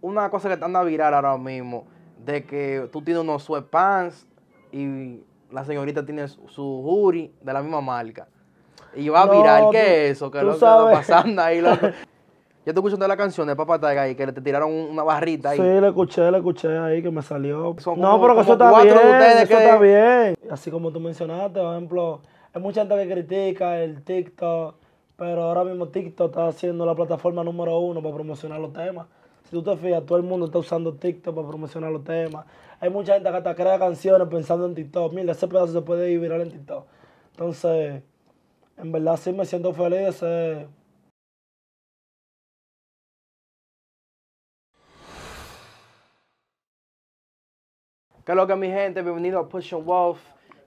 una cosa que anda a viral ahora mismo, de que tú tienes unos sweatpants y la señorita tiene su jury de la misma marca. Y va a virar que ¿qué es eso? ¿Qué lo que está pasando ahí, Yo te la canción de Papá Tag ahí, que te tiraron una barrita ahí. Sí, la escuché, la escuché ahí, que me salió. no, pero que eso está bien, eso está bien. Así como tú mencionaste, por ejemplo, hay mucha gente que critica el TikTok, pero ahora mismo TikTok está siendo la plataforma número uno para promocionar los temas. Si tú te fijas, todo el mundo está usando TikTok para promocionar los temas. Hay mucha gente que hasta crea canciones pensando en TikTok. Mira, ese pedazo se puede ir viral en TikTok. Entonces, en verdad sí me siento feliz de ¿Qué lo que mi gente? Bienvenido a Push and Wolf.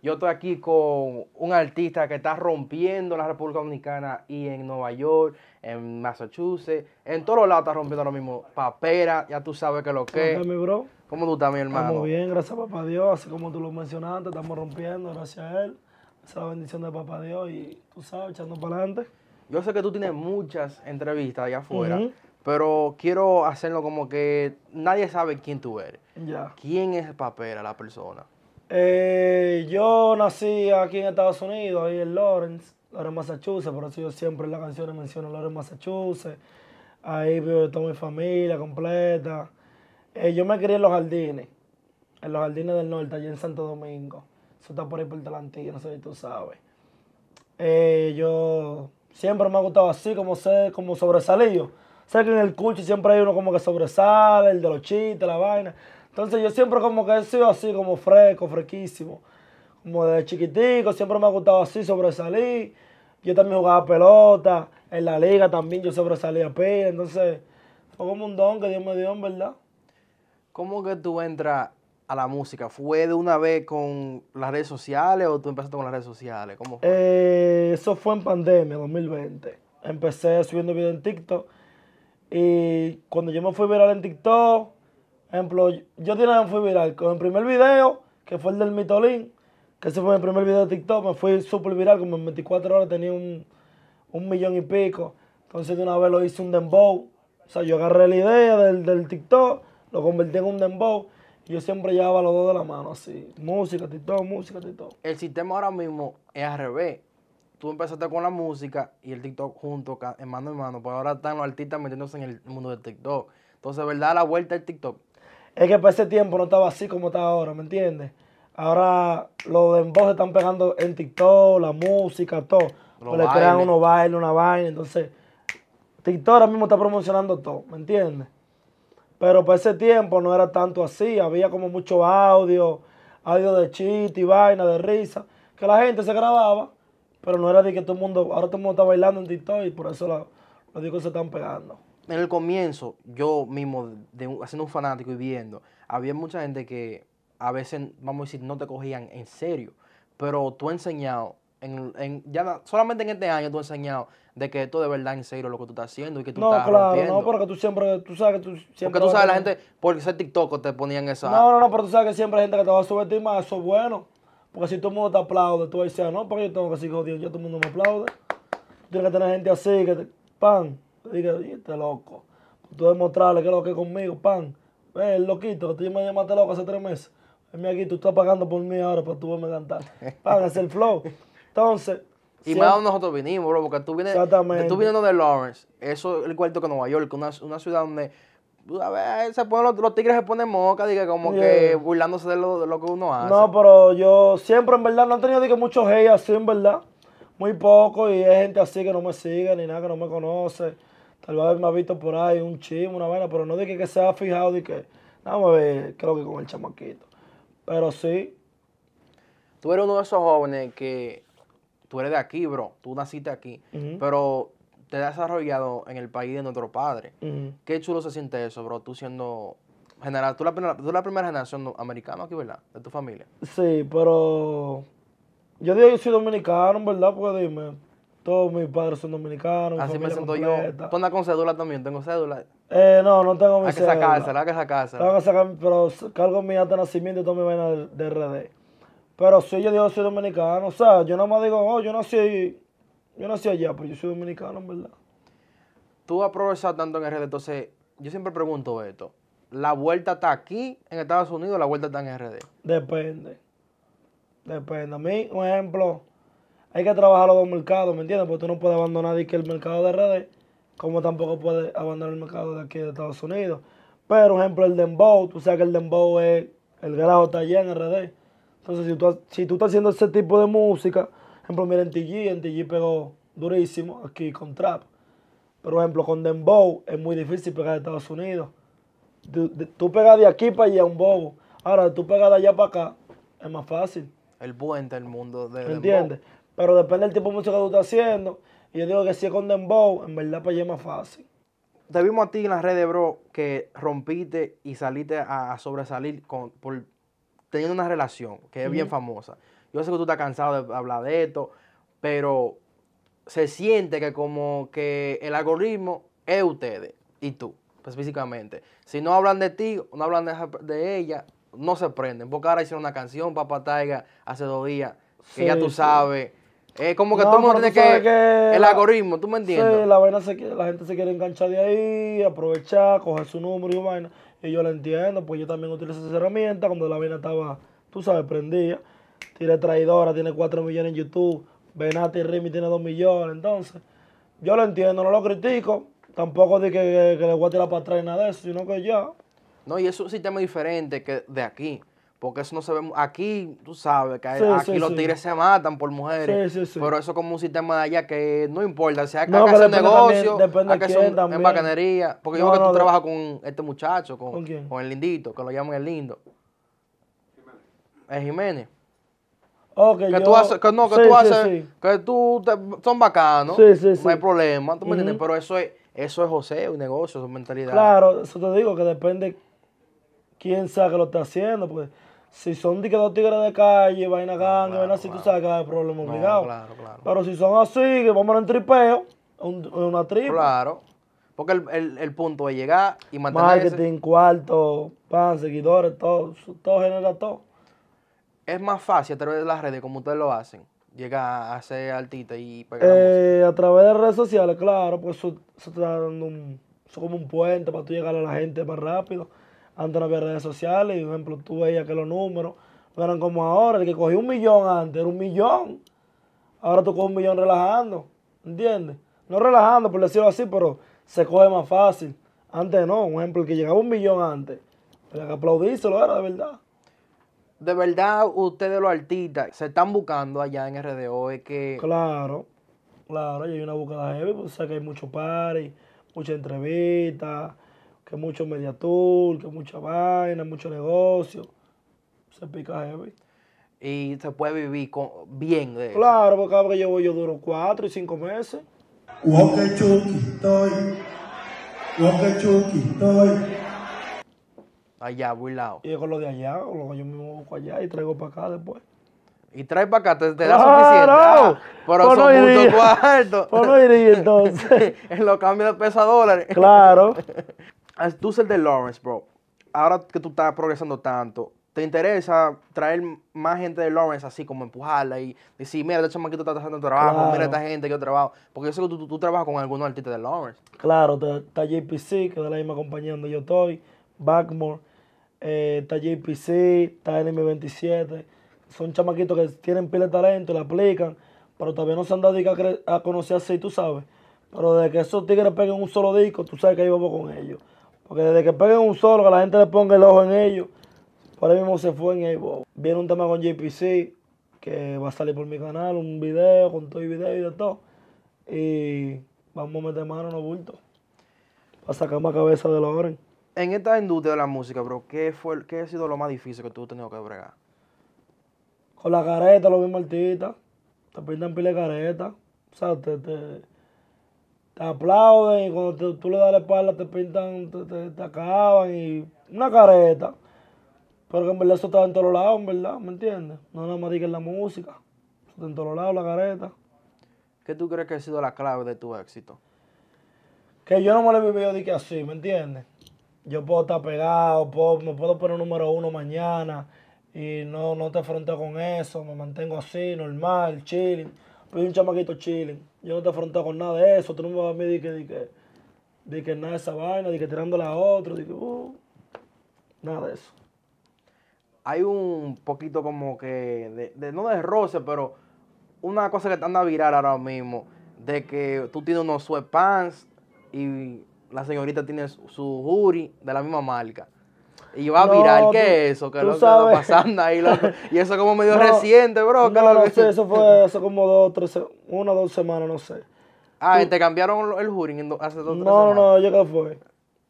Yo estoy aquí con un artista que está rompiendo la República Dominicana y en Nueva York, en Massachusetts, en todos lados está rompiendo lo mismo. Papera, ya tú sabes que lo que es. Mi bro? ¿Cómo tú estás, mi hermano? Estamos bien, gracias a papá Dios, así como tú lo mencionaste, estamos rompiendo, gracias a él. Esa es la bendición de papá Dios y tú sabes, echando para adelante. Yo sé que tú tienes muchas entrevistas allá afuera, pero quiero hacerlo como que nadie sabe quién tú eres. Ya. ¿Quién es Papera, la persona? Eh, yo nací aquí en Estados Unidos, ahí en Lawrence, Lawrence, Massachusetts, por eso yo siempre en las canciones menciono Lawrence, Massachusetts. Ahí vivo toda mi familia completa. Eh, yo me crié en los jardines, en los jardines del norte, allí en Santo Domingo. Eso está por ahí por delante, no sé si tú sabes. Eh, yo siempre me ha gustado así, como ser, como sobresalido. Sé que en el culto siempre hay uno como que sobresale, el de los chistes, la vaina. Entonces yo siempre como que he sido así, como fresco, fresquísimo. Como de chiquitico, siempre me ha gustado así, sobresalir. Yo también jugaba pelota, en la liga también yo sobresalía pie Entonces fue como un don que Dios me dio, verdad. ¿Cómo que tú entras a la música? ¿Fue de una vez con las redes sociales o tú empezaste con las redes sociales? ¿Cómo eh, eso fue en pandemia, 2020. Empecé subiendo videos en TikTok. Y cuando yo me fui viral en TikTok, ejemplo, yo una vez fui viral con el primer video, que fue el del Mitolín, que ese fue mi primer video de TikTok, me fui súper viral, como en 24 horas tenía un, millón y pico. Entonces de una vez lo hice un dembow. O sea, yo agarré la idea del, TikTok, lo convertí en un dembow. Y yo siempre llevaba los dos de la mano, así. Música, TikTok, música, TikTok. El sistema ahora mismo es al revés tú empezaste con la música y el TikTok junto, mano en mano, pues ahora están los artistas metiéndose en el mundo del TikTok. Entonces, ¿verdad? La vuelta del TikTok es que para ese tiempo no estaba así como está ahora, ¿me entiendes? Ahora los de se están pegando en TikTok, la música, todo. Pues le crean unos bailes, una vaina. Entonces, TikTok ahora mismo está promocionando todo, ¿me entiendes? Pero para ese tiempo no era tanto así. Había como mucho audio, audio de chiste y vaina, de risa, que la gente se grababa, pero no era de que todo el mundo, ahora todo el mundo está bailando en TikTok y por eso los discos se están pegando en el comienzo, yo mismo, de, haciendo un fanático y viendo, había mucha gente que a veces, vamos a decir, no te cogían en serio. Pero tú has enseñado, solamente en este año tú has enseñado de que esto de verdad en serio lo que tú estás haciendo y que tú no, estás claro, rompiendo. No, porque tú siempre, tú sabes que tú siempre... Porque tú sabes, la gente, por ser TikTok te ponían esa... No, no, no, pero tú sabes que siempre hay gente que te va a subestimar, eso es bueno. Porque si todo el mundo te aplaude, tú vas a decir, ah, no, porque yo tengo que seguir jodiendo, yo todo el mundo me aplaude. Tienes que tener gente así, que te... ¡Pam! Dije, este loco. Tú demostrarle que es lo que es conmigo, pan. Ve, el loquito, que tú me llamaste loco hace tres meses. venme aquí, tú estás pagando por mí ahora para tú verme cantar. Pan, es el flow. Entonces. Y más más nosotros vinimos, bro, porque tú vienes, tú vienes de Lawrence, eso es el cuarto que Nueva York, una, una ciudad donde a ver, se ponen los, tigres se ponen moca, diga, como que burlándose de lo, que uno hace. No, pero yo siempre, en verdad, no he tenido muchos hate así, en verdad. Muy poco, y hay gente así que no me sigue, ni nada, que no me conoce. Tal vez me ha visto por ahí un chisme, una vaina, pero no de que, se ha fijado y que, vamos a ver, creo que con el chamaquito. Pero sí. Tú eres uno de esos jóvenes que tú eres de aquí, bro. Tú naciste aquí. Pero te has desarrollado en el país de nuestro padre. Qué chulo se siente eso, bro. Tú siendo general, tú la, la primera generación americana aquí, ¿verdad? De tu familia. Sí, pero yo digo que soy dominicano, ¿verdad? Porque dime, todos mis padres son dominicanos. Así me siento yo. ¿Tú andas con cédula también? ¿Tengo cédula? Eh, no, no tengo mi cédula. Hay que sacársela, hay que sacársela. Tengo que sacar, pero cargo mi acta de nacimiento y todo mi vaina de, RD. Pero si yo digo soy dominicano. O sea, yo no me digo, oh, yo nací, yo nací allá, pero pues yo soy dominicano, en verdad. Tú has progresado tanto en RD, entonces, yo siempre pregunto esto. ¿La vuelta está aquí, en Estados Unidos, o la vuelta está en RD? Depende. Depende. A mí, un ejemplo hay que trabajar los dos mercados, ¿me entiendes? Porque tú no puedes abandonar que el mercado de R&D como tampoco puedes abandonar el mercado de aquí de Estados Unidos. Pero, por ejemplo, el Dembow, tú sabes que el Dembow es, el grado está allá en RD. Entonces, si tú, estás haciendo ese tipo de música, por ejemplo, mira, en TG, en TG pegó durísimo aquí con Trap. Pero, por ejemplo, con Dembow es muy difícil pegar de Estados Unidos. Tú, pegas de aquí para allá un bobo. Ahora, tú pegas de allá para acá, es más fácil. El puente, el mundo de ¿Me ¿Entiendes? Pero depende del tipo de música que tú estás haciendo. Y yo digo que si es con Dembow, en verdad para pues, es más fácil. Te vimos a ti en las redes, bro, que rompiste y saliste a, sobresalir con, por, teniendo una relación que es bien famosa. Yo sé que tú estás cansado de hablar de esto, pero se siente que como que el algoritmo es ustedes y tú, pues, físicamente Si no hablan de ti, no hablan de, ella, no se prenden. Porque ahora hicieron una canción, Papá Taiga, hace dos días, que ya tú sabes es eh, como que todo el mundo tiene que, El algoritmo, ¿tú me entiendes? Sí, la, vaina la gente se quiere enganchar de ahí, aprovechar, coger su número y vaina. Y yo lo entiendo, pues yo también utilizo esa herramienta cuando la vaina estaba, tú sabes, prendía Tiene traidora, tiene 4 millones en YouTube. Benati y Rimi tiene 2 millones. Entonces, yo lo entiendo, no lo critico. Tampoco de que, que, le voy a tirar para atrás nada de eso, sino que ya. No, y es un sistema diferente que de aquí. Porque eso no se ve. Aquí, tú sabes, que aquí los tigres se matan por mujeres. Pero eso como un sistema de allá que no importa. Si hay que hacer negocio, también, de que también en bacanería. Porque yo creo que tú trabajas con este muchacho, con, ¿Con, el lindito, que lo llaman el lindo. Es Jiménez. Okay, que, tú haces, que no, que tú haces, que tú son bacanos, no hay problema, Pero eso es, eso es José, un negocio, su mentalidad. Claro, eso te digo que depende quién sabe que lo está haciendo, porque si son de dos tigres de calle, vaina ganga, vaina así, tú sabes que hay problema obligado. claro, Pero si son así, que vamos a un tripeo, una tripa. Claro. Porque el, el, punto es llegar y mantener Marketing, cuarto, pan, seguidores, todo, todo genera todo. Es más fácil a través de las redes, como ustedes lo hacen, llegar a ser artista y pegar eh, A través de redes sociales, claro, pues eso, dando un, como un puente para tú llegar a la gente más rápido. Antes no había redes sociales y, por ejemplo, tú veías que los números eran como ahora. El que cogí un millón antes era un millón. Ahora tú coges un millón relajando, ¿entiendes? No relajando, por decirlo así, pero se coge más fácil. Antes no, un ejemplo, el que llegaba un millón antes, era que aplaudírselo, era de verdad. De verdad, ustedes los artistas se están buscando allá en RDO, es que... Claro, claro, y hay una búsqueda heavy, pues o que hay muchos party, mucha entrevista que mucho mediatur, que mucha vaina, mucho negocio. Se pica heavy. Y se puede vivir bien de Claro, porque ahora que llevo yo duro cuatro y cinco meses. Allá, voy lado. Y con lo de allá, lo que yo mismo busco allá y traigo para acá después. Y trae para acá, te, da suficiente. pero ah, son no muchos cuartos. Por no entonces. en los cambios de peso a dólares. Claro. tú el de Lawrence, bro, ahora que tú estás progresando tanto, ¿te interesa traer más gente de Lawrence así como empujarla y decir, mira, este chamaquito está haciendo trabajo, mira esta gente que yo trabajo? Porque yo sé que tú, trabajas con algunos artistas de Lawrence. Claro, está JPC, que es de la misma compañía donde yo estoy, Backmore, eh, está JPC, está NM27. Son chamaquitos que tienen pila de talento y la aplican, pero todavía no se han dado a, a conocer así, tú sabes. Pero desde que esos tigres peguen un solo disco, tú sabes que ahí vamos con ellos. Porque desde que peguen un solo, que la gente le ponga el ojo en ellos, por ahí mismo se fue en el Viene un tema con JPC, que va a salir por mi canal, un video, con todo y video y de todo. Y vamos a meter mano en los bultos. Para sacar más cabeza de los orden. En esta industria de la música, bro, ¿qué, fue, ¿qué ha sido lo más difícil que tú has tenido que bregar? Con la careta, lo mismo artistas. Te pintan pile de careta. O sea, te, aplauden y cuando tú le das la espalda te pintan, te, acaban y una careta. Pero que en verdad eso está en todos lados, en verdad, ¿me entiendes? No nada más diga la música, está en todos lados, la careta. ¿Qué tú crees que ha sido la clave de tu éxito? Que yo no me lo he vivido de que así, ¿me entiendes? Yo puedo estar pegado, puedo, me puedo poner número uno mañana y no, no te afronto con eso, me mantengo así, normal, chilling. Soy un chamaquito chilling yo no te afrontado con nada de eso. Tú no me vas a mí de que, nada de esa vaina, de que tirando a otro, de que, uh, nada de eso. Hay un poquito como que, de, no de roce, pero una cosa que anda a virar ahora mismo, de que tú tienes unos sweatpants y la señorita tiene su, su jury de la misma marca y Iba a viral, ¿qué es eso? ¿Qué es lo que está pasando ahí, Y eso como medio reciente, bro. No, eso fue hace como dos, tres, una o dos semanas, no sé. Ah, y te cambiaron el juring hace dos, tres semanas. No, no, yo qué fue.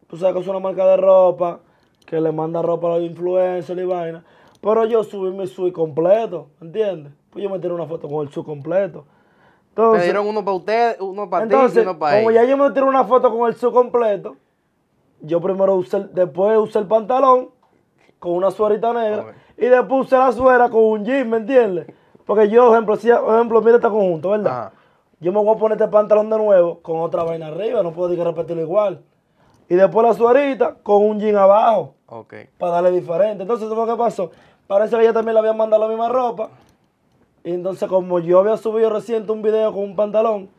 Tú sabes que es una marca de ropa, que le manda ropa a los influencers y vaina. Pero yo subí mi sub completo, ¿entiendes? Pues yo me tiré una foto con el sub completo. Entonces, dieron uno para usted, uno para ti y uno para Como ya yo me tiré una foto con el sub completo, yo primero usé, después usé el pantalón con una suerita negra y después usé la suera con un jean, ¿me entiendes? Porque yo, ejemplo, si, ejemplo, mira este conjunto, ¿verdad? Yo me voy a poner este pantalón de nuevo con otra vaina arriba, no puedo decir que repetirlo igual. Y después la suerita con un jean abajo. Ok. Para darle diferente. Entonces, ¿qué pasó? Parece que ella también le había mandado la misma ropa. Y entonces, como yo había subido reciente un video con un pantalón,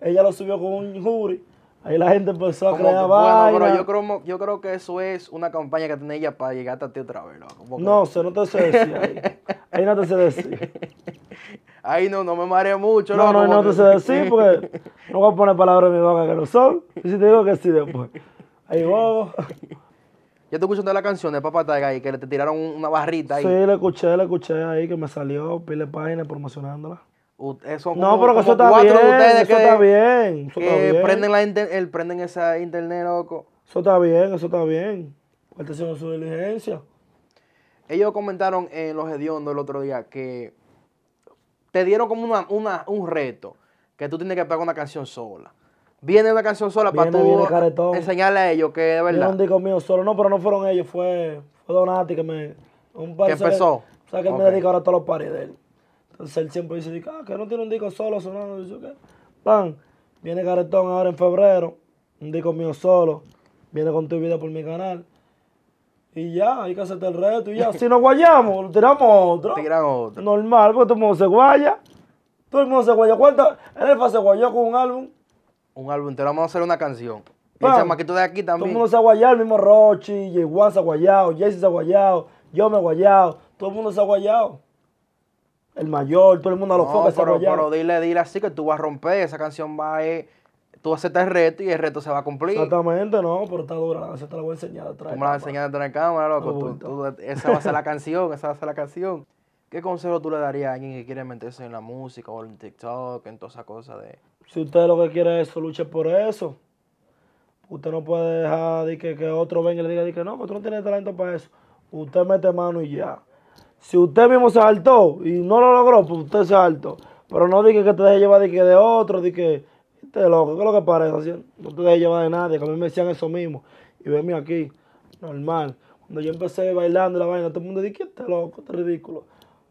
ella lo subió con un jury Ahí la gente empezó a crear vaina. Bueno, pero yo creo, yo creo que eso es una campaña que tiene ella para llegar a ti otra vez, No, se no te sé decir ahí. ahí no te sé decir. Ahí no, no me mareo mucho, no, No, no, no te sé decir porque no voy a poner palabras en mi boca que no son. Y si te digo que sí después. Ahí vamos ¿Ya te escuchando la canción de Papá ahí, que le te tiraron una barrita ahí. Sí, la escuché, la escuché ahí, que me salió, pile página promocionándola. Eh, no, pero que eso está bien. eso está eh, bien. Eso prenden, La el, prenden esa internet, loco. Eso está bien, eso está bien. Está haciendo su diligencia. Ellos comentaron en Los Hediondos el otro día que te dieron como una, un reto, que tú tienes que pegar una canción sola. Viene una canción sola para tú enseñarle a ellos que de verdad. un disco mío solo, no, pero no fueron ellos, fue, Donati que me... que empezó. O sea, que me dedicó ahora a todos los pares de él. Entonces él siempre dice, ah, que no tiene un disco solo sonando. Y yo, ¿qué? Pan, viene Caretón ahora en febrero, un disco mío solo, viene con tu vida por mi canal. Y ya, hay que hacerte el reto y ya. Si no guayamos, tiramos otro. Tiran otro. Normal, porque todo el mundo se guaya. Todo el mundo se guaya. ¿Cuánto? El Elfa se guayó con un álbum. Un álbum entero, vamos a hacer una canción. Pan, y de aquí también. Todo el mundo se ha guayado, el mismo Rochi, J. Juan se ha guayado, Jesse se ha guayado, yo me he guayado, todo el mundo se ha guayado el mayor, todo el mundo a los no, focos. Pero, pero dile, dile así que tú vas a romper, esa canción va a... Eh, tú aceptas el reto y el reto se va a cumplir. Exactamente, no, pero está dura, esa te la voy a enseñar atrás. Tú me la vas a enseñar de cámara, loco. esa va a ser la canción, esa va a ser la canción. ¿Qué consejo tú le darías a alguien que quiere meterse en la música o en TikTok, en toda esa cosa de...? Si usted lo que quiere es eso, luche por eso. Usted no puede dejar que, que otro venga y le diga que no, que tú no tienes talento para eso. Usted mete mano y ya. Si usted mismo se saltó y no lo logró, pues usted se saltó. Pero no dije que te deje llevar de que de otro, de que este loco, ¿qué es lo que parece? No te deje llevar de nadie, que a mí me decían eso mismo. Y venme aquí, normal. Cuando yo empecé bailando la vaina, todo el mundo que este loco, este ridículo.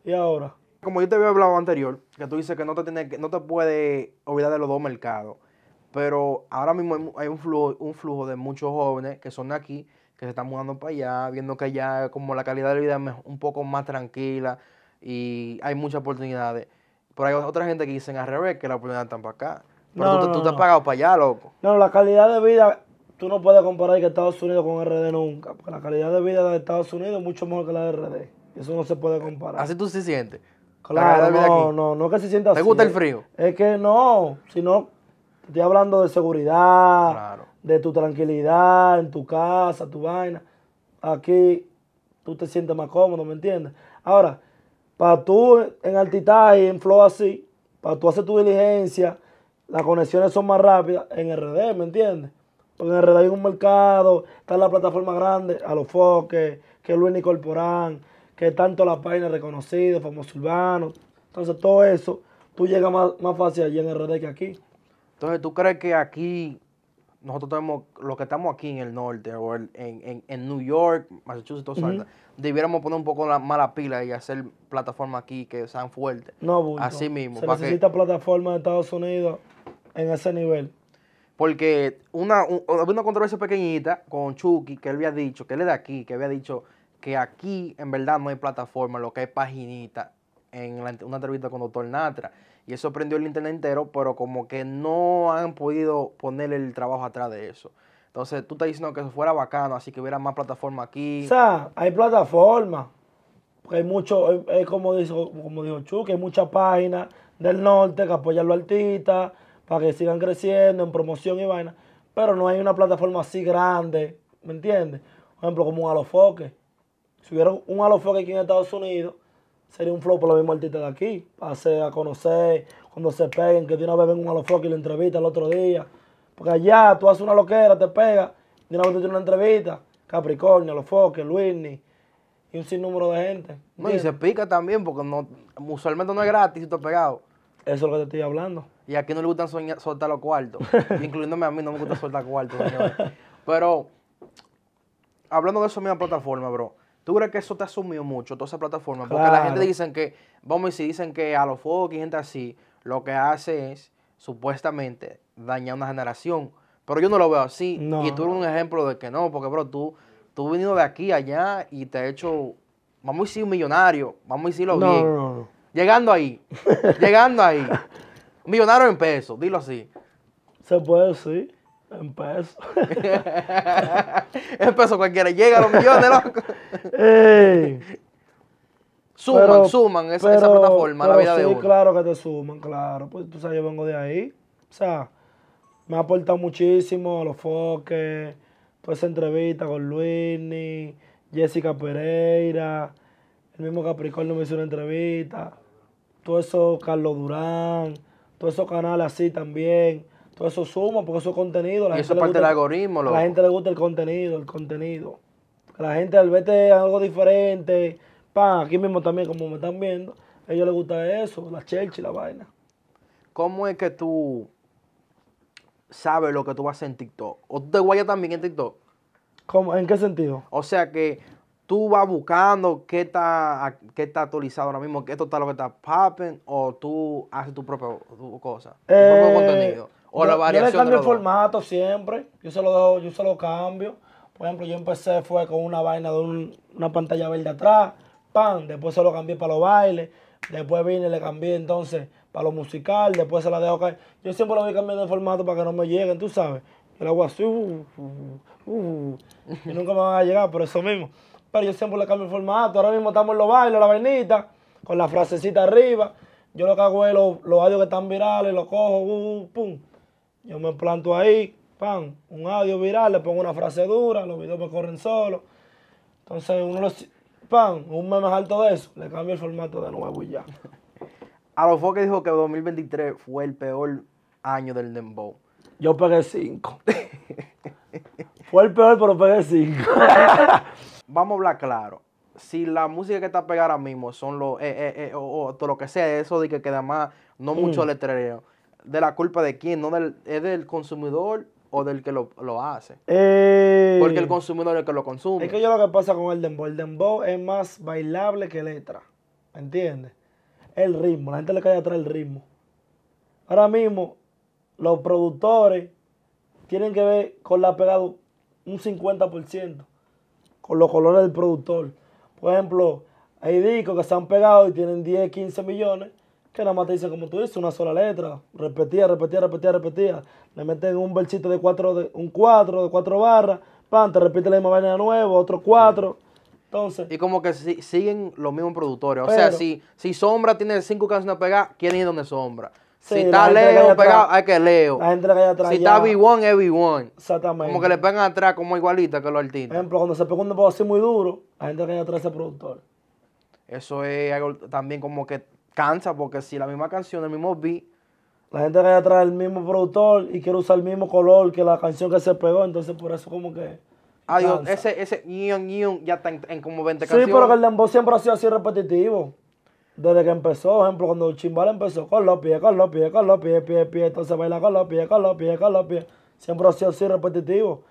Y ahora. Como yo te había hablado anterior, que tú dices que no te, tiene, no te puedes olvidar de los dos mercados. Pero ahora mismo hay un flujo, de muchos jóvenes que son aquí que se están mudando para allá, viendo que allá como la calidad de vida es un poco más tranquila y hay muchas oportunidades. Pero hay otra gente que dicen al revés, que la oportunidad están para acá. Pero tú, te has pagado para allá, loco. No, la calidad de vida, tú no puedes comparar que Estados Unidos con RD nunca. Porque la calidad de vida de Estados Unidos es mucho mejor que la de RD. Eso no se puede comparar. Así tú se sientes. Claro, no, no, no es que se sienta así. ¿Te gusta el frío? Es que no, sino estoy hablando de seguridad, claro de tu tranquilidad en tu casa, tu vaina. Aquí tú te sientes más cómodo, ¿me entiendes? Ahora, para tú en altitaje, en flow así, para tú hacer tu diligencia, las conexiones son más rápidas en RD, ¿me entiendes? Porque en RD hay un mercado, está la plataforma grande, a los foques, que Luis Nicorporán, que tanto la página reconocida, famoso urbano. Entonces todo eso, tú llegas más, más fácil allí en RD que aquí. Entonces, ¿tú crees que aquí nosotros tenemos, los que estamos aquí en el norte o en, en, New York, Massachusetts, todo debiéramos poner un poco la mala pila y hacer plataformas aquí que sean fuertes. No, bulto. Así mismo. Se necesita plataforma de Estados Unidos en ese nivel. Porque una, una controversia pequeñita con Chucky, que él había dicho, que él es de aquí, que había dicho que aquí en verdad no hay plataforma, lo que hay paginita, en una entrevista con Doctor Natra. Y eso prendió el internet entero, pero como que no han podido poner el trabajo atrás de eso. Entonces tú estás diciendo que eso fuera bacano, así que hubiera más plataformas aquí. O sea, hay plataformas. Hay mucho, es como dijo, como dijo Chuck, hay muchas páginas del norte que apoyan a los artistas para que sigan creciendo en promoción y vaina. Pero no hay una plataforma así grande, ¿me entiendes? Por ejemplo, como un alofoque. Si hubiera un alofoque aquí en Estados Unidos, sería un flow por los mismos artistas de aquí, hacer a conocer, cuando se peguen, que de una vez a Los Foques y le entrevista el otro día. Porque allá tú haces una loquera, te pega, de una vez tú tienes una entrevista, Capricornio, Los Foques, Luisni, y un sinnúmero de gente. No, y se pica también, porque no, usualmente no es gratis si tú pegado. Eso es lo que te estoy hablando. Y aquí no le gustan soltar los cuartos, incluyéndome a mí, no me gusta soltar cuartos, Pero, hablando de eso, misma plataforma, bro ¿Tú crees que eso te ha mucho, toda esa plataforma? Porque la gente dicen que, vamos, si dicen que a los fuegos y gente así, lo que hace es, supuestamente, dañar una generación. Pero yo no lo veo así. Y tú eres un ejemplo de que no, porque, bro, tú, tú has venido de aquí allá y te has hecho, vamos a decir, un millonario, vamos a decirlo no, bien. No, llegando ahí, llegando ahí. Millonario en pesos, dilo así. Se puede decir. En peso. en peso cualquiera. Llega a los millones, loco. Suman, suman esa, plataforma la vida de uno. claro que te suman, claro. Pues tú sabes, yo vengo de ahí. O sea, me ha aportado muchísimo a los foques, toda esa entrevista con Luini, Jessica Pereira, el mismo Capricornio me hizo una entrevista, todo eso, Carlos Durán, todos esos canales así también todo eso suma, porque eso es contenido. La gente eso parte del algoritmo. la gente le gusta el contenido, el contenido. la gente al verte algo diferente, pan, aquí mismo también, como me están viendo, a ellos les gusta eso, la church y la vaina. ¿Cómo es que tú sabes lo que tú vas a hacer en TikTok? ¿O tú te guayas también en TikTok? ¿Cómo? ¿En qué sentido? O sea que tú vas buscando qué está, qué está actualizado ahora mismo, qué esto está lo que está popping, o tú haces tu propia cosa, tu propio eh, contenido yo, Yo le cambio el formato siempre. Yo se lo dejo, yo se lo cambio. Por ejemplo, yo empecé fue con una vaina de una pantalla verde atrás, pan, después se lo cambié para los bailes, después vine y le cambié entonces para lo musical, después se la dejo caer. Yo siempre lo voy cambiando de formato para que no me lleguen, tú sabes. Yo le hago así, uh, uh, uh, uh y nunca me van a llegar por eso mismo. Pero yo siempre le cambio el formato. Ahora mismo estamos en los bailes, la vainita, con la frasecita arriba. Yo lo que hago es los, los audios que están virales, los cojo, uh, pum yo me planto ahí, pan, un audio viral, le pongo una frase dura, los videos me corren solo. Entonces uno lo... pan, un mes más alto de eso, le cambio el formato de nuevo y ya. A que dijo que 2023 fue el peor año del Dembow. Yo pegué cinco. fue el peor, pero pegué cinco. Vamos a hablar claro. Si la música que está pegada ahora mismo son los. Eh, eh, eh, o, todo lo que sea, eso de que, queda más no mucho mm. letrero de la culpa de quién, no del, es del consumidor o del que lo, hace. Eh, Porque el consumidor es el que lo consume. Es que yo lo que pasa con el dembow, el dembow es más bailable que letra, ¿me ¿entiendes? El ritmo, la gente le cae atrás el ritmo. Ahora mismo, los productores tienen que ver con la pegada un 50%, con los colores del productor. Por ejemplo, hay discos que se han pegado y tienen 10, 15 millones, que nada más te como tú dices, una sola letra. Repetía, repetía, repetía, repetía. Le meten un versito de cuatro, de, un cuatro, de cuatro barras, pan, te repite la misma vaina de nuevo, otro cuatro. Entonces, y como que siguen los mismos productores. O sea, si, si Sombra tiene cinco canciones pegadas, quién es donde Sombra. si está Leo pegado, hay que Leo. gente Si está B1, es B1. Exactamente. Como que le pegan atrás como igualita que los artistas. Por ejemplo, cuando se pega un negocio así muy duro, la gente le cae atrás a ese productor. Eso es algo también como que cansa porque si la misma canción, el mismo beat. La gente que ya trae el mismo productor y quiere usar el mismo color que la canción que se pegó, entonces por eso como que. Adiós, ese, ese ñon, ya está en, como 20 canciones. Sí, pero que el dembow siempre ha sido así repetitivo. Desde que empezó, por ejemplo, cuando el chimbal empezó con los pies, con los pies, con los pies, pie, pie, entonces baila con los pies, con los pies, con los pies. Siempre ha sido así repetitivo.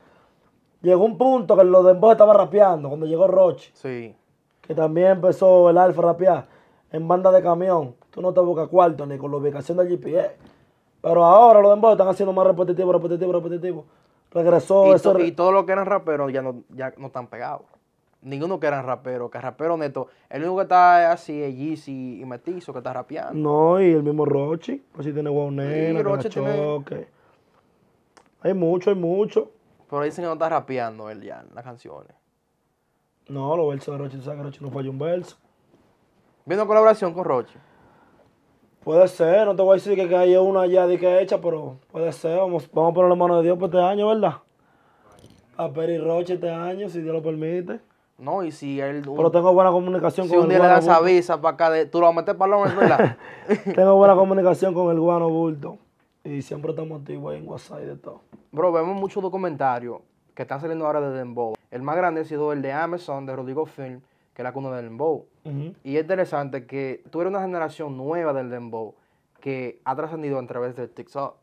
Llegó un punto que los dembow estaban rapeando, cuando llegó Roche. Sí. Que también empezó el alfa a rapear en banda de camión, tú no te buscas cuarto ni con la ubicación del GPS. Pero ahora los demás están haciendo más repetitivo, repetitivo, repetitivo. Regresó y todos los que eran raperos ya no, ya no están pegados. Ninguno que eran rapero, que rapero neto. El único que está así es Yeezy y Metizo, que está rapeando. No, y el mismo Rochi. Así tiene Y Rochi tiene... Hay mucho, hay mucho. Pero dicen que no está rapeando él ya en las canciones. No, los versos de Rochi, tú sabes Rochi no falla un verso viendo colaboración con Roche. Puede ser, no te voy a decir que, haya una ya de que hecha, pero puede ser. Vamos, vamos a poner la mano de Dios por este año, ¿verdad? A Peri Roche este año, si Dios lo permite. No, y si él. Pero tengo buena comunicación con el guano. Si un día le das para acá, de, tú lo vas a meter para la ¿verdad? tengo buena comunicación con el guano Bulto. Y siempre estamos activos ahí en WhatsApp y de todo. Bro, vemos muchos documentarios que están saliendo ahora de Dembow. El más grande ha sido el de Amazon, de Rodrigo Film que es la cuna del dembow. Y es interesante que tú eres una generación nueva del dembow que ha trascendido a través del TikTok.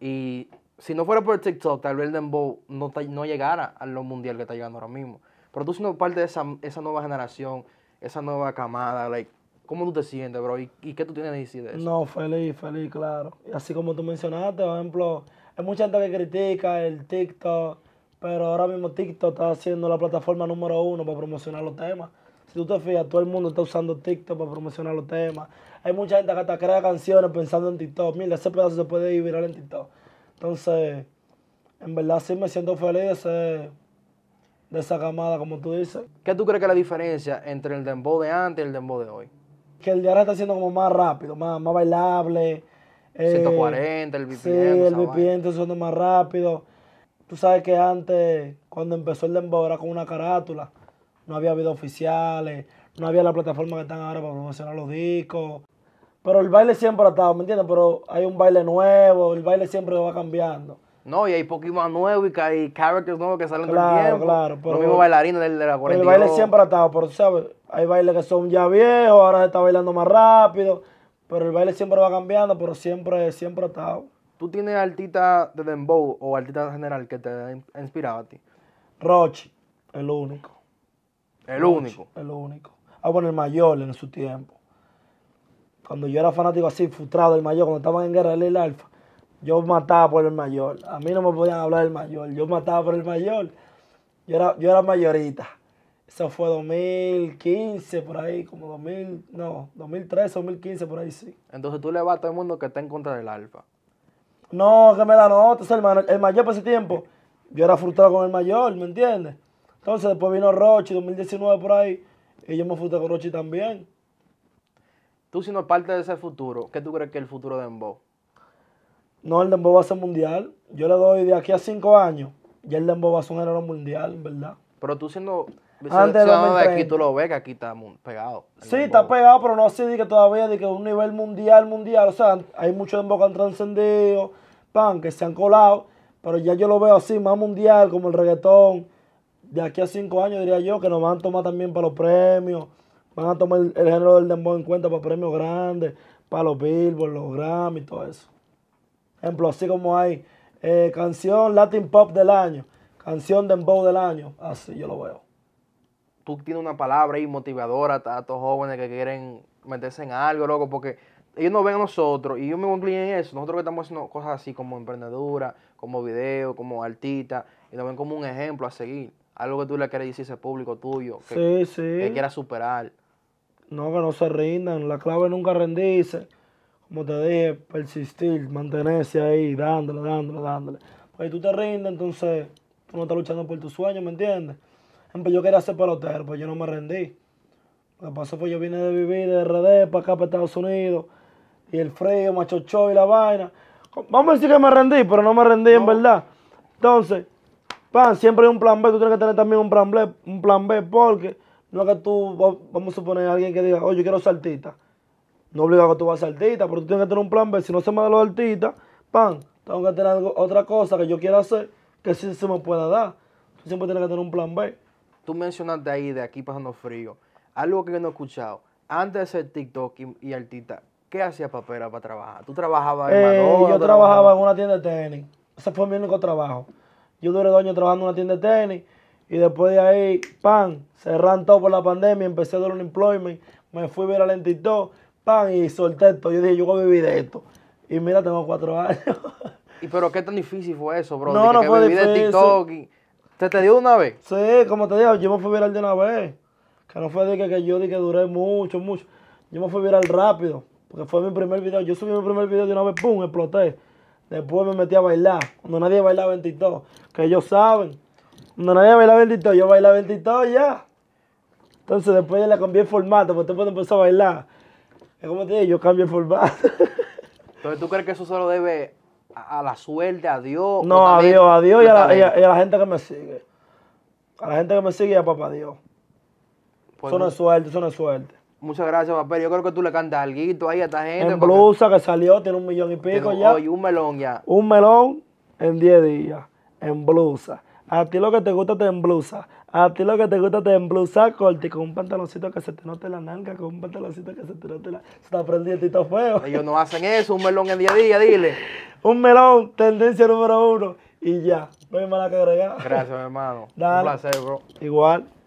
Y si no fuera por el TikTok, tal vez el dembow no, no llegara a lo mundial que está llegando ahora mismo. Pero tú siendo parte de esa, nueva generación, esa nueva camada, like, ¿cómo tú te sientes, bro? ¿Y, qué tú tienes de decir de eso? No, feliz, feliz, claro. Así como tú mencionaste, por ejemplo, hay mucha gente que critica el TikTok, pero ahora mismo TikTok está siendo la plataforma número uno para promocionar los temas. Si tú te fijas, todo el mundo está usando TikTok para promocionar los temas. Hay mucha gente que hasta crea canciones pensando en TikTok. Mira, ese pedazo se puede ir viral en TikTok. Entonces, en verdad sí me siento feliz de, esa camada, como tú dices. ¿Qué tú crees que es la diferencia entre el dembow de antes y el dembow de hoy? Que el de ahora está siendo como más rápido, más, más bailable. 140, eh, el VPN. Sí, el VPN está siendo más rápido. Tú sabes que antes, cuando empezó el dembow, era con una carátula no había videos oficiales, no había la plataforma que están ahora para promocionar los discos. Pero el baile siempre ha estado, ¿me entiendes? Pero hay un baile nuevo, el baile siempre va cambiando. No, y hay Pokémon nuevos y, hay characters nuevos que salen claro, el tiempo. Claro, Los mismos bailarines de, la 42. El baile siempre ha estado, pero sabes, hay bailes que son ya viejos, ahora se está bailando más rápido. Pero el baile siempre va cambiando, pero siempre, siempre ha estado. ¿Tú tienes artista de Dembow o artista general que te ha inspirado a ti? Roche, el único. El único. El único. Ah, bueno, el mayor en su tiempo. Cuando yo era fanático así, frustrado del mayor, cuando estaban en guerra, el alfa, yo mataba por el mayor. A mí no me podían hablar del mayor. Yo mataba por el mayor. Yo era, yo era mayorita. Eso fue 2015, por ahí, como 2000, no, 2013, 2015, por ahí sí. Entonces tú le vas a todo el mundo que está en contra del alfa. No, que me da nota, hermano. El mayor por ese tiempo, yo era frustrado con el mayor, ¿me entiendes? Entonces después vino Rochi, 2019 por ahí, y yo me fui con Rochi también. Tú siendo parte de ese futuro, ¿qué tú crees que es el futuro de Dembow? No, el Dembow va a ser mundial. Yo le doy de aquí a cinco años, ya el Dembow va a ser un género mundial, verdad. Pero tú siendo antes de, de aquí tú lo ves que aquí está pegado. Sí, está pegado, pero no así de que todavía de que un nivel mundial, mundial. O sea, hay muchos dembow que han trascendido, pan, que se han colado, pero ya yo lo veo así, más mundial, como el reggaetón, de aquí a cinco años diría yo que nos van a tomar también para los premios, van a tomar el, género del dembow en cuenta para premios grandes, para los Billboard, los Grammy y todo eso. Ejemplo, así como hay eh, canción Latin Pop del año, canción dembow del año, así yo lo veo. Tú tienes una palabra ahí motivadora a estos jóvenes que quieren meterse en algo, loco, porque ellos nos ven a nosotros y yo me incluyo en eso. Nosotros que estamos haciendo cosas así como emprendedura, como video, como artista, y nos ven como un ejemplo a seguir algo que tú le querés decir ese público tuyo, que, sí, quieras superar. No, que no se rindan, la clave nunca rendirse. Como te dije, persistir, mantenerse ahí, dándole, dándole, dándole. Pues si tú te rindes, entonces tú no estás luchando por tu sueño, ¿me entiendes? Ejemplo, yo quería ser pelotero, pues yo no me rendí. Lo que pasó fue yo vine de vivir de RD para acá, para Estados Unidos, y el frío, machocho y la vaina. Vamos a decir que me rendí, pero no me rendí en verdad. Entonces, Pan, siempre hay un plan B, tú tienes que tener también un plan B, un plan B porque no es que tú, vamos a suponer alguien que diga, oye, yo quiero ser artista. No obliga que tú vas a ser artista, pero tú tienes que tener un plan B. Si no se me da los artistas, pan, tengo que tener otra cosa que yo quiera hacer que sí se me pueda dar. Tú siempre tienes que tener un plan B. Tú mencionaste ahí de aquí pasando frío, algo que no he escuchado. Antes de ser TikTok y, y artista, ¿qué hacías Papera para trabajar? ¿Tú trabajabas en eh, Yo trabajaba en una tienda de tenis. Ese fue mi único trabajo. Yo duré dos años trabajando en una tienda de tenis y después de ahí, pan, cerran todo por la pandemia, empecé a dar un employment, me fui a ver en TikTok, pan, y solté esto. Yo dije, yo voy a vivir de esto. Y mira, tengo cuatro años. ¿Y pero qué tan difícil fue eso, bro? No, no fue difícil. De ¿Te, ¿Te dio una vez? Sí, como te digo, yo me fui viral de una vez. Que no fue de que, yo dije que duré mucho, mucho. Yo me fui viral rápido. Porque fue mi primer video. Yo subí mi primer video de una vez, pum, exploté. Después me metí a bailar. Cuando nadie bailaba 22 Que ellos saben. Cuando nadie bailaba 22 yo bailaba 22 ya. Entonces después le cambié el formato, porque después empezó a bailar. Es como te digo, yo cambié el formato. Entonces tú crees que eso se lo debe a, la suerte, a Dios. No, a Dios, a Dios y a, la, gente que me sigue. A la gente que me sigue y a papá Dios. Pues eso es suerte, eso no es suerte. Muchas gracias, papel. Yo creo que tú le cantas algo ahí a esta gente. En blusa que salió, tiene un millón y pico ya. un melón ya. Un melón en 10 días. En blusa. A ti lo que te gusta te blusa. A ti lo que te gusta te en blusa, con un pantaloncito que se te note la nalga, con un pantaloncito que se te note la. Se está prendiendo feo. Ellos no hacen eso, un melón en 10 días, dile. un melón, tendencia número uno. Y ya, no hay mala que agregar. Gracias, hermano. Dale. Un placer, bro. Igual.